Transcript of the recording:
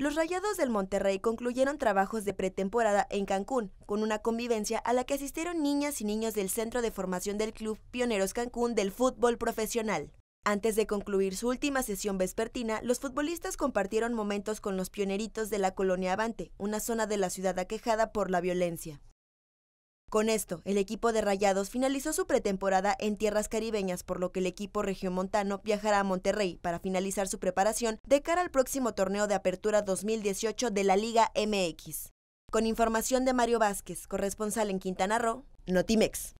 Los Rayados del Monterrey concluyeron trabajos de pretemporada en Cancún, con una convivencia a la que asistieron niñas y niños del Centro de Formación del Club Pioneros Cancún del Fútbol Profesional. Antes de concluir su última sesión vespertina, los futbolistas compartieron momentos con los pioneritos de la colonia Avante, una zona de la ciudad aquejada por la violencia. Con esto, el equipo de Rayados finalizó su pretemporada en tierras caribeñas, por lo que el equipo regiomontano viajará a Monterrey para finalizar su preparación de cara al próximo torneo de apertura 2018 de la Liga MX. Con información de Mario Vázquez, corresponsal en Quintana Roo, Notimex.